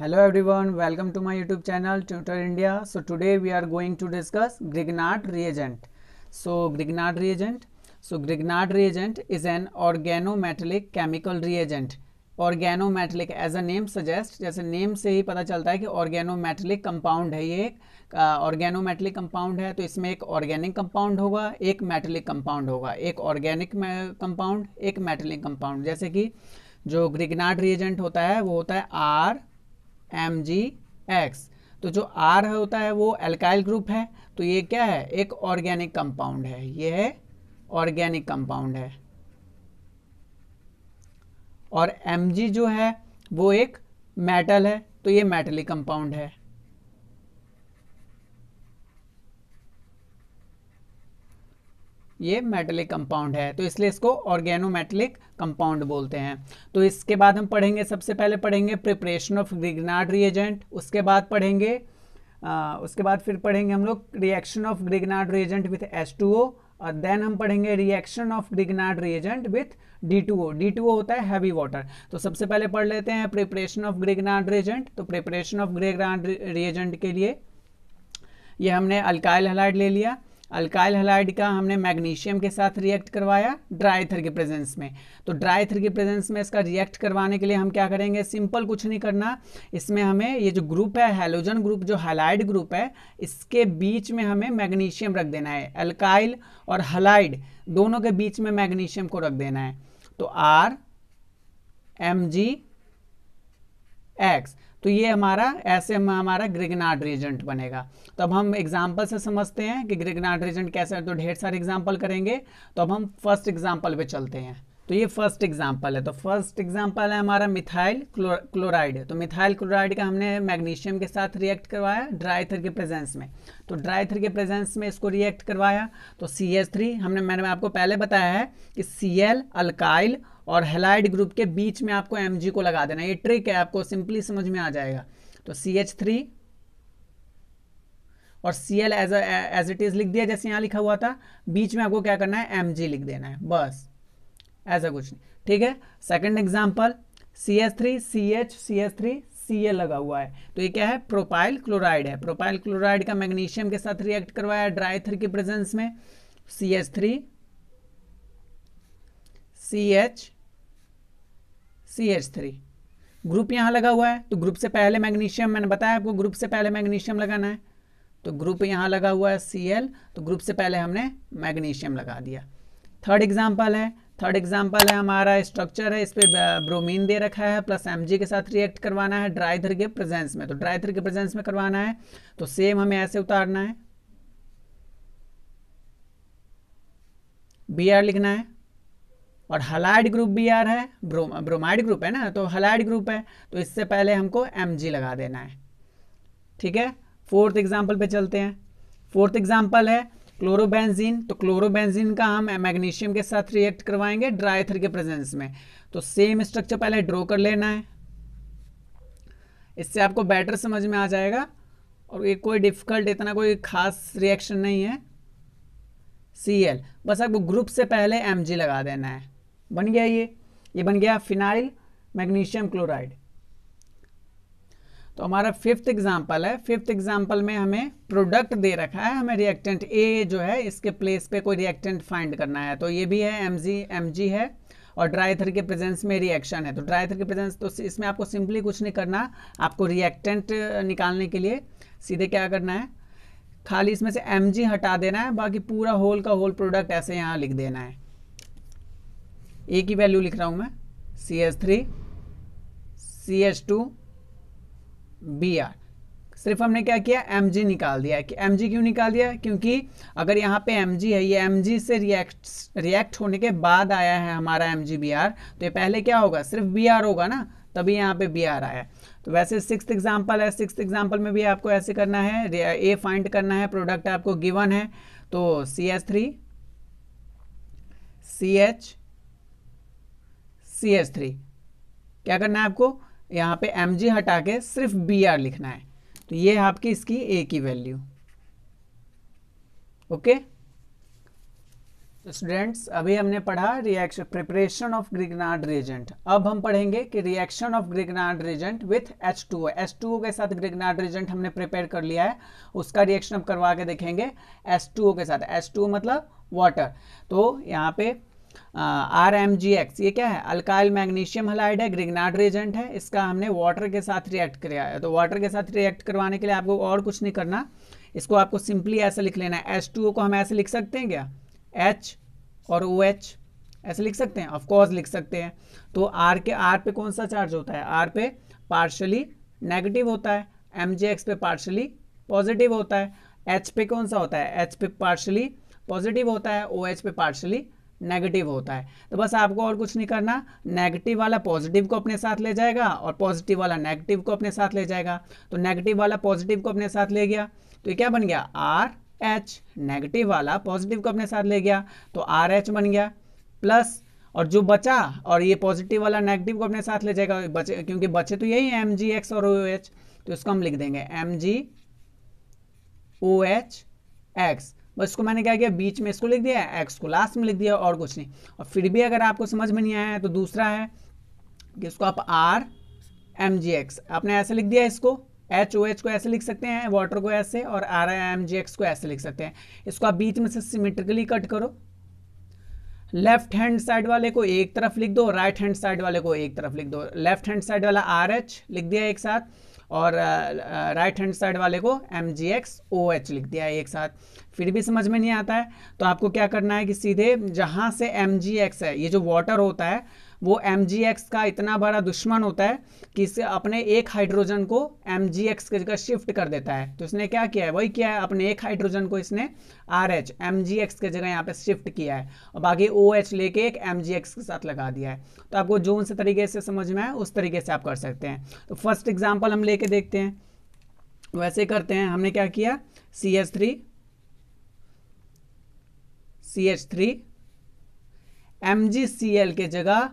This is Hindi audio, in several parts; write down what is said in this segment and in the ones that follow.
hello everyone welcome to my YouTube channel tutor India so today we are going to discuss Grignard reagent so Grignard reagent so Grignard reagent is an organometallic chemical reagent organometallic as a name suggest जैसे नेम से ही पता चलता है कि ऑर्गेनोमेटलिक कंपाउंड है ये एक ऑर्गेनोमेटलिक कंपाउंड है तो इसमें एक ऑर्गेनिक कंपाउंड होगा एक मेटलिक कंपाउंड होगा एक ऑर्गेनिक कंपाउंड एक मेटलिक कंपाउंड जैसे कि जो ग्रिगनाड रिएजेंट होता है वो होता है आर एम जी एक्स तो जो आर होता है वो एल्काइल ग्रुप है तो ये क्या है एक ऑर्गेनिक कंपाउंड है ये है ऑर्गेनिक कंपाउंड है और एम जो है वो एक मेटल है तो ये मेटलिक कंपाउंड है ये मेटलिक कंपाउंड है तो इसलिए इसको मेटलिक कंपाउंड बोलते हैं तो इसके बाद हम पढ़ेंगे सबसे पहले पढ़ेंगे प्रिपरेशन ऑफ ग्रिगनार्ड रिएजेंट उसके बाद पढ़ेंगे आ, उसके बाद फिर पढ़ेंगे हम लोग reaction of Grignard reagent with S two O और देन हम पढ़ेंगे reaction of Grignard reagent with D two two O होता है हैवी वाटर तो सबसे पहले पढ़ लेते हैं प्रिपरेशन ऑफ ग्रिगनाड रिएजेंट तो प्रिपरेशन ऑफ ग्रिगनाड रिएजेंट के लिए ये हमने अल्काइल हलाइड ले लिया अल्काइल हलाइड का हमने मैग्नीशियम के साथ रिएक्ट करवाया ड्राइथर के प्रेजेंस में तो ड्राइथर के प्रेजेंस में इसका रिएक्ट करवाने के लिए हम क्या करेंगे सिंपल कुछ नहीं करना इसमें हमें ये जो ग्रुप है हेलोजन ग्रुप जो हलाइड ग्रुप है इसके बीच में हमें मैग्नीशियम रख देना है अल्काइल और हलाइड दोनों के बीच में मैग्नीशियम को रख देना है तो आर एम जी एक्स तो ये हमारा ऐसे में हमारा ग्रिगनाड रेजेंट बनेगा तो अब हम एग्जाम्पल से समझते हैं कि ग्रिगनाड रेजेंट कैसे तो ढेर सारे एग्जाम्पल करेंगे तो अब हम फर्स्ट एग्जाम्पल पे चलते हैं तो ये फर्स्ट एग्जाम्पल है तो फर्स्ट एग्जाम्पल है हमारा मिथाइल क्लोराइड तो मिथाइल क्लोराइड का हमने मैग्नीशियम के साथ रिएक्ट करवाया ड्राईथर के प्रेजेंस में तो ड्राईथर के प्रेजेंस में इसको रिएक्ट करवाया तो सी हमने मैंने आपको पहले बताया है कि सी एल अल्काइल और हेलाइड ग्रुप के बीच में आपको एम को लगा देना ये ट्रिक है आपको सिंपली समझ में आ जाएगा तो सी एच थ्री और C L as as it is लिख दिया जैसे यहाँ लिखा हुआ था बीच में आपको क्या करना है एम लिख देना है बस ऐसा कुछ नहीं ठीक है second example C H three C H C H three C A लगा हुआ है तो ये क्या है प्रोपाइल क्लोराइड है प्रोपाइल क्लोराइड का मैग्नीशियम के साथ रिएक्ट करवाया ड्राई थ्री के प्रेजेंस में C H three C H C H three group यहाँ लगा हुआ है तो ग्रुप से पहले मैग्नीशियम मैंने बताया आपको ग्रुप से पहले मैग्नीशियम लगाना है तो ग्रुप यहाँ लगा हुआ है सी एल तो ग्रुप से पहले हमने मैग्नीशियम लगा दिया थर्ड एग्जाम्पल है थर्ड एग्जाम्पल है हमारा स्ट्रक्चर है इस पर ब्रोमीन दे रखा है प्लस एम के साथ रिएक्ट करवाना है ड्राइथर के प्रेजेंस में तो ड्राइथर के प्रेजेंस में करवाना है तो सेम हमें ऐसे उतारना है बी लिखना है और हलाइड ग्रुप भी यार है ब्रो ब्रोमाइड ग्रुप है ना तो हलाइड ग्रुप है तो इससे पहले हमको एम लगा देना है ठीक है फोर्थ एग्जाम्पल पे चलते हैं फोर्थ एग्जाम्पल है क्लोरोबेंजीन तो क्लोरोबेंजीन का हम मैग्नीशियम के साथ रिएक्ट करवाएंगे ड्राईथर के प्रेजेंस में तो सेम स्ट्रक्चर पहले ड्रॉ कर लेना है इससे आपको बेटर समझ में आ जाएगा और ये कोई डिफिकल्ट इतना कोई खास रिएक्शन नहीं है सी एल बस आपको ग्रुप से पहले एम जी लगा देना है बन गया ये ये बन गया फिनाइल मैग्नीशियम क्लोराइड तो हमारा फिफ्थ एग्जाम्पल है फिफ्थ एग्जाम्पल में हमें प्रोडक्ट दे रखा है हमें रिएक्टेंट ए जो है इसके प्लेस पे कोई रिएक्टेंट फाइंड करना है तो ये भी है एम जी एम जी है और ड्राइथर के प्रेजेंस में रिएक्शन है तो ड्राइथर के प्रेजेंस तो इसमें आपको सिंपली कुछ नहीं करना आपको रिएक्टेंट निकालने के लिए सीधे क्या करना है खाली इसमें से एम हटा देना है बाकी पूरा होल का होल प्रोडक्ट ऐसे यहाँ लिख देना है ए की वैल्यू लिख रहा हूं मैं C S three C H two B R सिर्फ हमने क्या किया एम जी निकाल दिया कि एम जी क्यों निकाल दिया क्योंकि अगर यहाँ पे एम जी है ये एम जी से रिएक्ट रिएक्ट होने के बाद आया है हमारा एम जी बी आर तो ये पहले क्या होगा सिर्फ बी आर होगा ना तभी यहाँ पे बी आर आया तो वैसे सिक्स एग्जाम्पल है सिक्स एग्जाम्पल में भी आपको ऐसे करना है ए फाइंड करना है प्रोडक्ट आपको गिवन है तो C H three C H C H three क्या करना है आपको यहाँ पे एम जी हटा के सिर्फ बी आर लिखना है तो ये है आपकी इसकी ए की वैल्यू ओके स्टूडेंट्स अभी हमने पढ़ा reaction preparation of Grignard reagent अब हम पढ़ेंगे कि reaction of Grignard reagent with H two O H two O के साथ ग्रिगनार्ड रेजेंट हमने प्रिपेयर कर लिया है उसका रिएक्शन हम करवा के देखेंगे एच टू ओ के साथ एच टू ओ मतलब वाटर तो यहाँ पे आर एम जी एक्स ये क्या है अल्काइल मैग्नीशियम हलाइड है ग्रिगनाड रेजेंट है इसका हमने वाटर के साथ रिएक्ट कराया है तो वाटर के साथ रिएक्ट करवाने के लिए आपको और कुछ नहीं करना इसको आपको सिंपली ऐसे लिख लेना है एच टू ओ को हम ऐसे लिख सकते हैं क्या एच और ओ एच ऐसे लिख सकते हैं ऑफकोर्स लिख सकते हैं तो आर के आर पे कौन सा चार्ज होता है आर पे पार्शली नेगेटिव होता है एम जी एक्स पे पार्शली पॉजिटिव होता है एच पे कौन सा होता है एच पे पार्शली पॉजिटिव होता है ओ एच पे पार्शली नेगेटिव होता है तो बस आपको और कुछ नहीं करना नेगेटिव वाला पॉजिटिव को अपने साथ ले जाएगा और पॉजिटिव वाला नेगेटिव को अपने साथ ले जाएगा तो नेगेटिव वाला पॉजिटिव को अपने साथ ले गया तो ये क्या बन गया आर एच नेगेटिव वाला पॉजिटिव को अपने साथ ले गया तो आर एच बन गया प्लस और जो बचा और ये पॉजिटिव वाला नेगेटिव को अपने साथ ले जाएगा बचे क्योंकि बचे तो यही एम जी एक्स और ओ एच तो इसको हम लिख देंगे M G O H X इसको मैंने क्या किया बीच में इसको लिख दिया एक्स को लास्ट में लिख दिया और कुछ नहीं और फिर भी अगर आपको समझ में नहीं आया है तो दूसरा है कि इसको आप आर एम जी एक्स आपने ऐसे लिख दिया इसको एच ओ एच को ऐसे लिख सकते हैं वाटर को ऐसे और आर एम जी एक्स को ऐसे लिख सकते हैं इसको आप बीच में से सिमेट्रिकली कट करो लेफ्ट हैंड साइड वाले को एक तरफ लिख दो राइट हैंड साइड वाले को एक तरफ लिख दो लेफ्ट हैंड साइड वाला आर एच लिख दिया एक साथ और राइट हैंड साइड वाले को M G X O H लिख दिया है एक साथ फिर भी समझ में नहीं आता है तो आपको क्या करना है कि सीधे जहाँ से एम जी एक्स है ये जो वाटर होता है वो एम का इतना बड़ा दुश्मन होता है कि इसे अपने एक हाइड्रोजन को एम जी एक्स की जगह शिफ्ट कर देता है तो इसने क्या किया है वही किया है अपने एक हाइड्रोजन को इसने R H M G X की जगह यहाँ पे शिफ्ट किया है और बाकी ओ एच लेके एक एम जी एक्स के साथ लगा दिया है तो आपको जो उनसे तरीके से समझ में आए उस तरीके से आप कर सकते हैं तो फर्स्ट एग्जाम्पल हम लेके देखते हैं वैसे तो करते हैं हमने क्या किया C H three C H three M G C L के जगह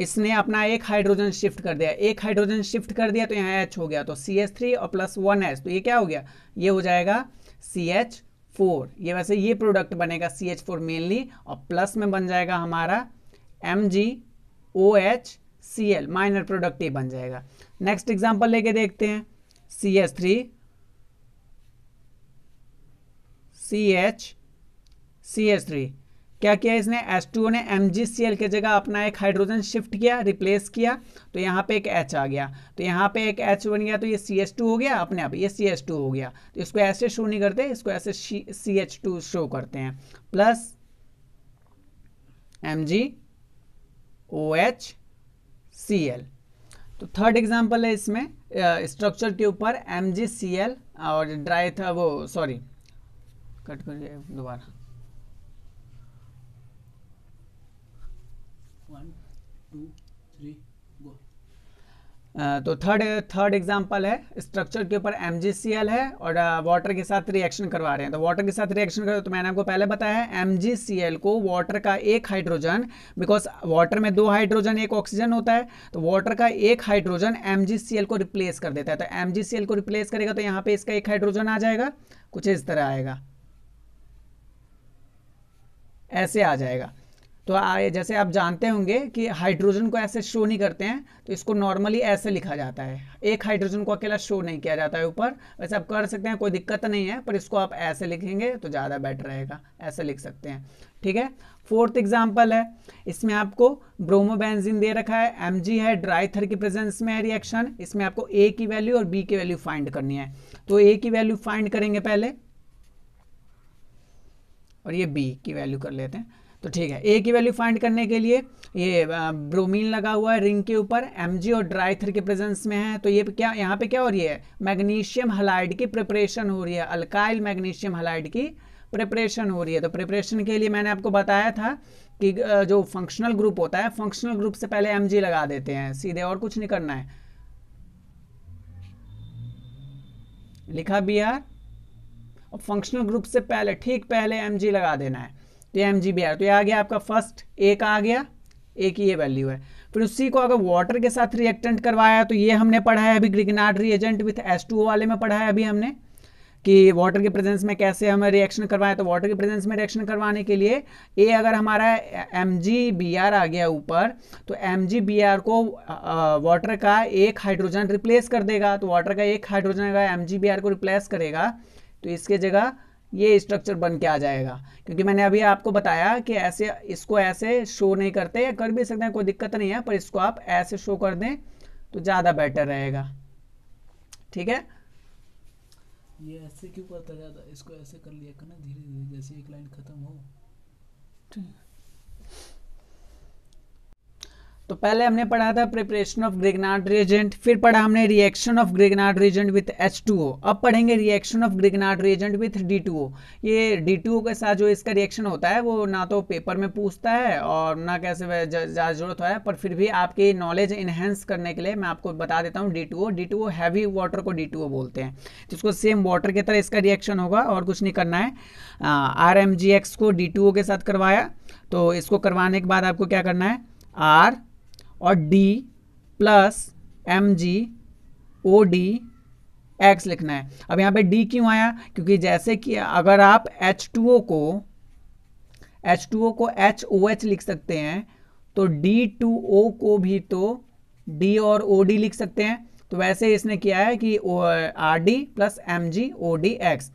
इसने अपना एक हाइड्रोजन शिफ्ट कर दिया एक हाइड्रोजन शिफ्ट कर दिया तो यहाँ एच हो गया तो सी एच थ्री और प्लस वन एच तो ये क्या हो गया ये हो जाएगा सी एच फोर ये वैसे ये प्रोडक्ट बनेगा सी एच फोर मेनली और प्लस में बन जाएगा हमारा M G O H C L minor product ये बन जाएगा नेक्स्ट एग्जाम्पल लेके देखते हैं C H three C H C H three क्या किया इसने टू ने एल के जगह अपना एक हाइड्रोजन शिफ्ट किया रिप्लेस किया तो यहाँ पे एक H आ गया तो यहाँ पे एक H बन गया तो ये टू हो गया अपने आप ये टू हो गया तो इसको ऐसे शो नहीं करते इसको ऐसे CH2 शो करते हैं plus M G O H C L तो थर्ड एग्जाम्पल है इसमें स्ट्रक्चर के ऊपर एम जी सी एल और ड्राई था वो सॉरी कट कर दोबारा Uh, तो थर्ड थर्ड एग्जांपल है स्ट्रक्चर के ऊपर एम है और वाटर uh, के साथ रिएक्शन करवा रहे हैं तो वाटर के साथ रिएक्शन करो तो मैंने आपको पहले बताया है एम को वाटर का एक हाइड्रोजन बिकॉज वाटर में दो हाइड्रोजन एक ऑक्सीजन होता है तो वाटर का एक हाइड्रोजन एम को रिप्लेस कर देता है तो एम को रिप्लेस करेगा तो यहाँ पे इसका एक हाइड्रोजन आ जाएगा कुछ इस तरह आएगा ऐसे आ जाएगा तो आए जैसे आप जानते होंगे कि हाइड्रोजन को ऐसे शो नहीं करते हैं तो इसको नॉर्मली ऐसे लिखा जाता है एक हाइड्रोजन को अकेला शो नहीं किया जाता है ऊपर वैसे आप कर सकते हैं कोई दिक्कत नहीं है पर इसको आप ऐसे लिखेंगे तो ज़्यादा बेटर रहेगा ऐसे लिख सकते हैं ठीक है फोर्थ एग्जाम्पल है इसमें आपको ब्रोमोबेंजिन दे रखा है एम है ड्राईथर की प्रेजेंस में है रिएक्शन इसमें आपको ए की वैल्यू और बी की वैल्यू फाइंड करनी है तो ए की वैल्यू फाइंड करेंगे पहले और ये बी की वैल्यू कर लेते हैं तो ठीक है ए की वैल्यू फाइंड करने के लिए ये ब्रोमीन लगा हुआ है रिंग के ऊपर एम और ड्राइथर के प्रेजेंस में है तो ये क्या यहाँ पे क्या हो रही है मैग्नीशियम हलाइड की प्रिपरेशन हो रही है अल्काइल मैग्नीशियम हलाइड की प्रिपरेशन हो रही है तो प्रिपरेशन के लिए मैंने आपको बताया था कि जो फंक्शनल ग्रुप होता है फंक्शनल ग्रुप से पहले एम लगा देते हैं सीधे और कुछ नहीं करना है लिखा बी आर फंक्शनल ग्रुप से पहले ठीक पहले एम लगा देना है तो ये एम जी बी आया तो ये आ गया आपका फर्स्ट ए का आ गया ए की ये वैल्यू है फिर उसी को अगर वाटर के साथ रिएक्टेंट करवाया तो ये हमने पढ़ा है अभी Grignard reagent with S two वाले में पढ़ा है अभी हमने कि वाटर के प्रेजेंस में कैसे हमें रिएक्शन करवाया तो वाटर के प्रेजेंस में रिएक्शन करवाने के लिए ए अगर हमारा एम जी आ गया ऊपर तो एम जी को वाटर का एक हाइड्रोजन रिप्लेस कर देगा तो वाटर का एक हाइड्रोजन अगर एम को रिप्लेस करेगा तो इसके जगह ये स्ट्रक्चर बन के आ जाएगा क्योंकि मैंने अभी आपको बताया कि ऐसे इसको ऐसे शो नहीं करते या कर भी सकते हैं कोई दिक्कत नहीं है पर इसको आप ऐसे शो कर दें तो ज़्यादा बेटर रहेगा ठीक है ये ऐसे क्यों करता ज़्यादा इसको ऐसे कर लिया करना धीरे धीरे जैसे एक लाइन ख़त्म हो ठीक तो पहले हमने पढ़ा था प्रिपरेशन ऑफ ग्रिगनाट रिएजेंट फिर पढ़ा हमने reaction of Grignard reagent with H two O अब पढ़ेंगे reaction of Grignard reagent with D two O ये डी टू ओ के साथ जो इसका रिएक्शन होता है वो ना तो पेपर में पूछता है और ना कैसे ज़्यादा जरूरत है पर फिर भी आपकी नॉलेज इन्हेंस करने के लिए मैं आपको बता देता हूँ D two O D two O heavy water को डी टू ओ बोलते हैं जिसको सेम वाटर की तरह इसका रिएक्शन होगा और कुछ नहीं करना है आर एम जी एक्स को डी टू ओ के साथ करवाया तो इसको करवाने के बाद आपको क्या करना है आर और D plus M G O D X लिखना है अब यहाँ पे डी क्यों आया क्योंकि जैसे कि अगर आप एच टू ओ को एच टू ओ को एच ओ एच लिख सकते हैं तो डी टू ओ को भी तो डी और ओ डी लिख सकते हैं तो वैसे इसने किया है कि R D plus M G O D X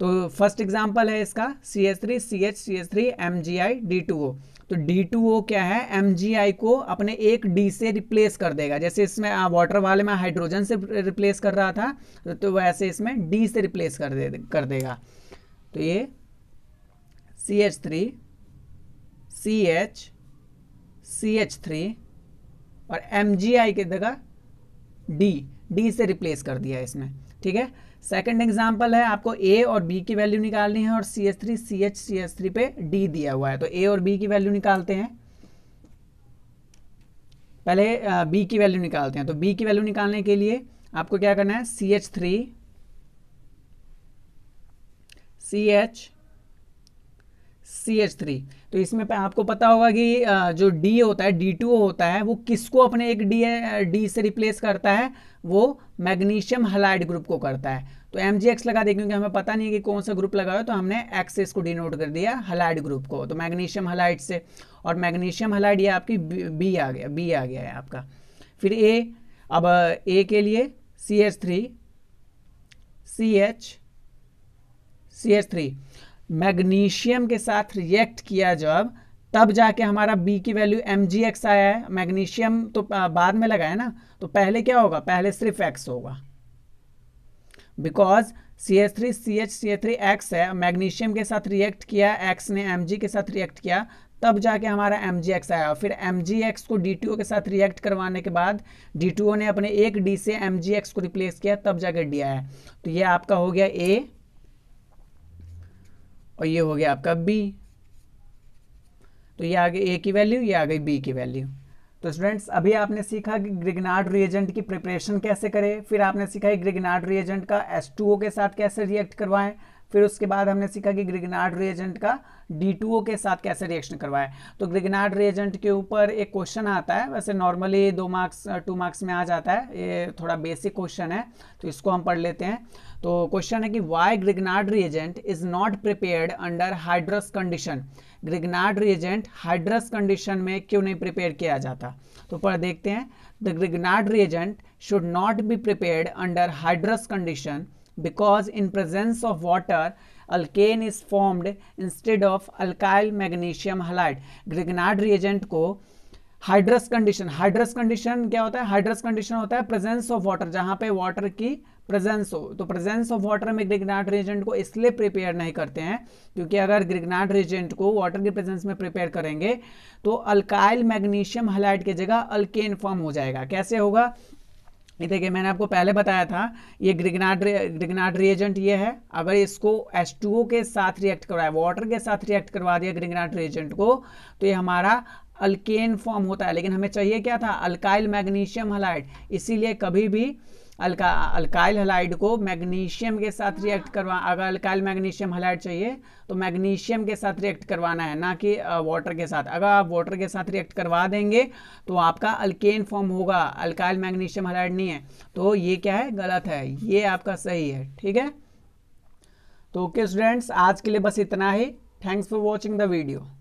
तो फर्स्ट एग्जाम्पल है इसका C H three C H C H three M G I D two O तो डी टू ओ क्या है एम जी आई को अपने एक डी से रिप्लेस कर देगा जैसे इसमें वाटर वाले में हाइड्रोजन से रिप्लेस कर रहा था तो, तो वैसे इसमें डी से रिप्लेस कर दे कर देगा तो ये C H three C H C H three और एम जी आई की जगह डी डी से रिप्लेस कर दिया इसमें ठीक है सेकंड एग्जांपल है आपको ए और बी की वैल्यू निकालनी है और C H three C H C H three पे डी दिया हुआ है तो ए और बी की वैल्यू निकालते हैं पहले बी की वैल्यू निकालते हैं तो बी की वैल्यू निकालने के लिए आपको क्या करना है C H three C H C H three तो इसमें पे आपको पता होगा कि जो डी होता है डी टू होता है वो किसको अपने एक डी डी से रिप्लेस करता है वो मैग्नीशियम हलाइड ग्रुप को करता है तो एम जी एक्स लगा दें क्योंकि हमें पता नहीं है कि कौन सा ग्रुप लगा हो तो हमने एक्सेस को डिनोट कर दिया हलाइड ग्रुप को तो मैग्नीशियम हलाइड से और मैग्नीशियम हलाइड ये आपकी बी आ गया बी आ गया है आपका फिर ए अब ए के लिए C H three C H C H three magnesium के साथ रिएक्ट किया जब तब जाके हमारा बी की वैल्यू एम जी एक्स आया है मैग्नीशियम तो बाद में लगा है ना तो पहले क्या होगा पहले सिर्फ एक्स होगा because C H three C H C H three X है मैग्नीशियम के साथ रिएक्ट किया एक्स ने एम जी के साथ रिएक्ट किया तब जाके हमारा एम जी एक्स आया फिर एम जी एक्स को डी टी ओ के साथ रिएक्ट करवाने के बाद डी टी ओ ने अपने एक डी से एम जी एक्स को रिप्लेस किया तब जाके डी आया तो ये आपका हो गया ए और ये हो गया आपका बी तो ये आ गई ए की वैल्यू ये आ गई बी की वैल्यू तो स्टूडेंट्स अभी आपने सीखा कि ग्रिगनाड रिएजेंट की प्रिपरेशन कैसे करें फिर आपने सीखा कि ग्रिगनाड रिएजेंट का एस के साथ कैसे रिएक्ट करवाएं फिर उसके बाद हमने सीखा कि ग्रिगनार्ड रिएजेंट का डी के साथ कैसे रिएक्शन करवाए तो ग्रिगनार्ड रिएजेंट के ऊपर एक क्वेश्चन आता है वैसे नॉर्मली दो मार्क्स टू मार्क्स में आ जाता है ये थोड़ा बेसिक क्वेश्चन है तो इसको हम पढ़ लेते हैं तो क्वेश्चन है कि why Grignard reagent is not prepared under hydrous condition Grignard reagent hydrous condition में क्यों नहीं प्रिपेयर किया जाता तो पर देखते हैं the Grignard reagent should not be prepared under hydrous condition because in presence of water alkane is formed instead of alkyl magnesium halide grignard reagent को हाइड्रस कंडीशन हाइड्रस कंडीशन क्या होता है हाइड्रस कंडीशन होता है प्रेजेंस ऑफ वाटर जहां पे वाटर की प्रेजेंस हो तो प्रेजेंस ऑफ वाटर में ग्रिगनाट रेजेंट को इसलिए प्रिपेयर नहीं करते हैं क्योंकि अगर ग्रिगनाट रेजेंट को वाटर के प्रेजेंस में प्रिपेयर करेंगे तो अल्काइल मैग्नीशियम हलाइड की जगह अल्केन फॉर्म हो जाएगा कैसे होगा ये देखिए मैंने आपको पहले बताया था ये ग्रिगनाड ग्रिगनाड रिएजेंट ये है अगर इसको एस के साथ रिएक्ट करवाया वाटर के साथ रिएक्ट करवा दिया ग्रिगनाड रिएजेंट को तो ये हमारा अल्केन फॉर्म होता है लेकिन हमें चाहिए क्या था अल्काइल मैग्नीशियम हलाइड इसीलिए कभी भी अल्का अल्काइल हलाइड को मैग्नीशियम के साथ रिएक्ट करवा अगर अल्काइल मैग्नीशियम हलाइड चाहिए तो मैग्नीशियम के साथ रिएक्ट करवाना है ना कि वाटर के साथ अगर आप वाटर के साथ रिएक्ट करवा देंगे तो आपका अल्केन फॉर्म होगा अल्काइल मैग्नीशियम हलाइड नहीं है तो ये क्या है गलत है ये आपका सही है ठीक है तो ओके स्टूडेंट्स आज के लिए बस इतना ही thanks for watching the video